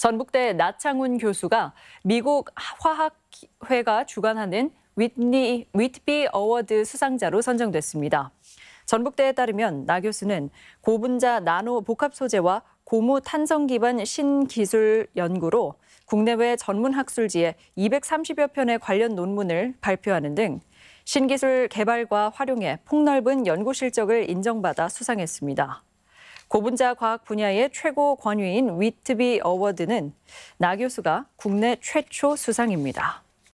전북대 나창훈 교수가 미국 화학회가 주관하는 윗니, 윗비 어워드 수상자로 선정됐습니다. 전북대에 따르면 나 교수는 고분자 나노 복합 소재와 고무 탄성 기반 신기술 연구로 국내외 전문 학술지에 230여 편의 관련 논문을 발표하는 등 신기술 개발과 활용에 폭넓은 연구 실적을 인정받아 수상했습니다. 고분자 과학 분야의 최고 권위인 위트비 어워드는 나 교수가 국내 최초 수상입니다.